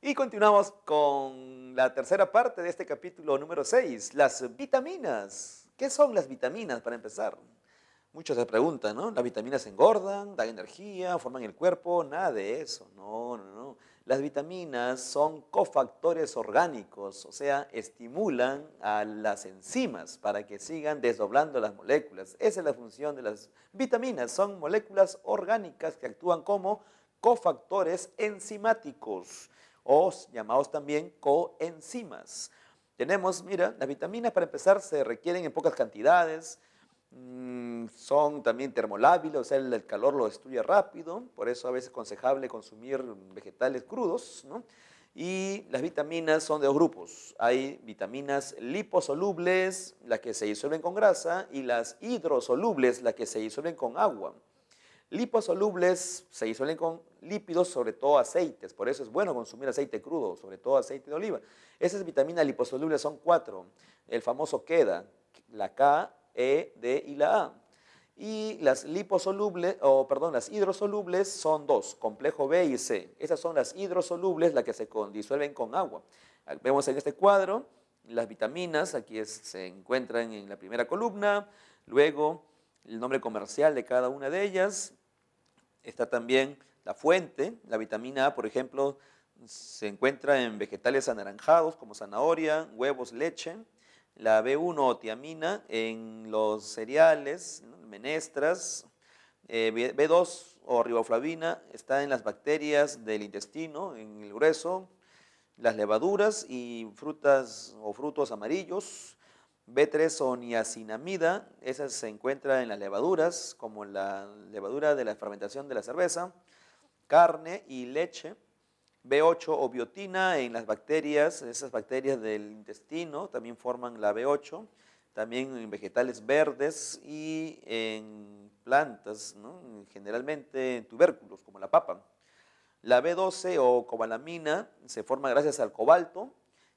Y continuamos con la tercera parte de este capítulo número 6, las vitaminas. ¿Qué son las vitaminas para empezar? Muchos se preguntan, ¿no? Las vitaminas engordan, dan energía, forman el cuerpo, nada de eso. No, no, no. Las vitaminas son cofactores orgánicos, o sea, estimulan a las enzimas para que sigan desdoblando las moléculas. Esa es la función de las vitaminas, son moléculas orgánicas que actúan como cofactores enzimáticos o llamados también coenzimas. Tenemos, mira, las vitaminas para empezar se requieren en pocas cantidades, mm, son también termolábiles, o sea, el, calor lo destruye rápido, por eso a veces es aconsejable consumir vegetales crudos, ¿no? Y las vitaminas son de dos grupos. Hay vitaminas liposolubles, las que se disuelven con grasa, y las hidrosolubles, las que se disuelven con agua. Liposolubles se disuelven con lípidos, sobre todo aceites. Por eso es bueno consumir aceite crudo, sobre todo aceite de oliva. Esas vitaminas liposolubles son cuatro. El famoso queda, la K, E, D y la A. Y las liposolubles, o las hidrosolubles son dos, complejo B y C. Esas son las hidrosolubles, las que se disuelven con agua. Vemos en este cuadro las vitaminas, aquí se encuentran en la primera columna, luego el nombre comercial de cada una de ellas. Está también la fuente, la vitamina A, por ejemplo, se encuentra en vegetales anaranjados como zanahoria, huevos, leche. La B1 o tiamina en los cereales, menestras. Eh, B2 o riboflavina está en las bacterias del intestino, en el grueso, las levaduras y frutas o frutos amarillos. B3 o niacinamida, esa se encuentra en las levaduras, como la levadura de la fermentación de la cerveza, carne y leche. B8 o biotina en las bacterias, esas bacterias del intestino también forman la B8, también en vegetales verdes y en plantas, generalmente en tubérculos como la papa. La B12 o cobalamina se forma gracias al cobalto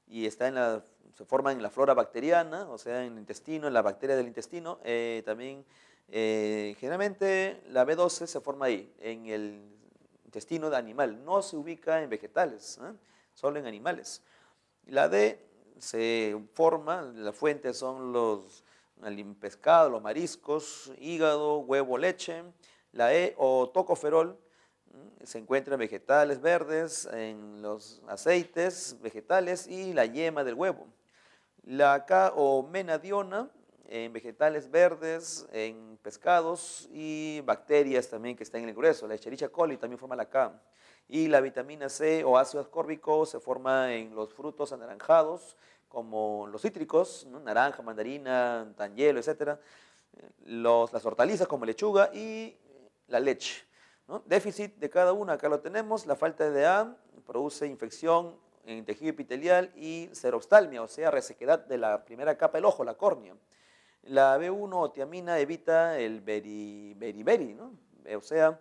y está en la se forman en la flora bacteriana, o sea, en el intestino, en la bacteria del intestino. Eh, también, eh, generalmente, la B12 se forma ahí, en el intestino de animal. No se ubica en vegetales, ¿eh? solo en animales. La D se forma, la fuente son los pescados, los mariscos, hígado, huevo, leche. La E o tocoferol se encuentra en vegetales verdes, en los aceites vegetales y la yema del huevo. La K o menadiona en vegetales verdes, en pescados y bacterias también que están en el grueso. La Escherichia coli también forma la K. Y la vitamina C o ácido ascórbico se forma en los frutos anaranjados, como los cítricos, naranja, mandarina, tanhielo, etc. Los, las hortalizas como lechuga y la leche. Déficit de cada una, acá lo tenemos. La falta de A produce infección en tejido epitelial y serostalmia, o sea, resequedad de la primera capa del ojo, la córnea. La B1 o tiamina evita el beriberi, ¿no? O sea,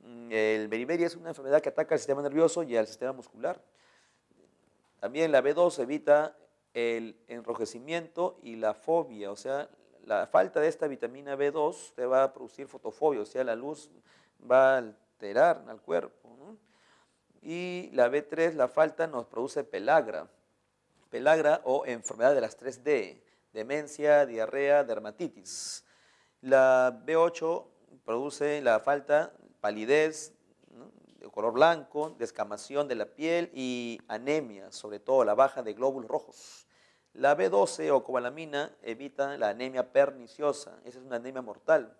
mm, el beriberi es una enfermedad que ataca al sistema nervioso y al sistema muscular. También la B2 evita el enrojecimiento y la fobia, o sea, la falta de esta vitamina B2 te va a producir fotofobia, o sea, la luz va a alterar al cuerpo. Y la B3, la falta, nos produce pelagra. Pelagra o enfermedad de las 3D, demencia, diarrea, dermatitis. La B8 produce la falta, palidez, de color blanco, descamación de la piel y anemia, sobre todo la baja de glóbulos rojos. La B12 o cobalamina evita la anemia perniciosa, esa es una anemia mortal.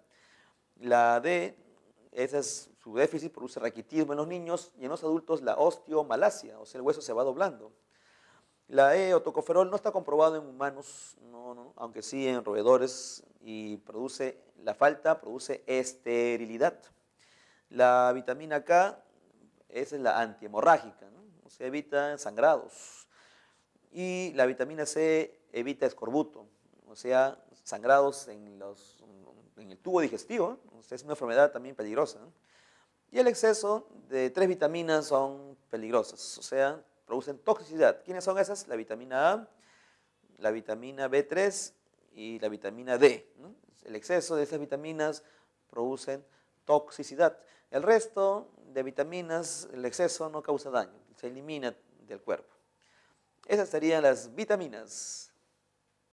La D ese es su déficit, produce raquitismo en los niños y en los adultos la osteomalacia, o sea, el hueso se va doblando. La E o no está comprobado en humanos, aunque sí en roedores y produce la falta produce esterilidad. La vitamina K, esa es la antihemorrágica, o sea, evita sangrados. Y la vitamina C evita escorbuto, o sea, sangrados en, el tubo digestivo. Es una enfermedad también peligrosa. Y el exceso de tres vitaminas son peligrosas, o sea, producen toxicidad. ¿Quiénes son esas? La vitamina A, la vitamina B3 y la vitamina D. El exceso de esas vitaminas producen toxicidad. El resto de vitaminas, el exceso no causa daño, se elimina del cuerpo. Esas serían las vitaminas.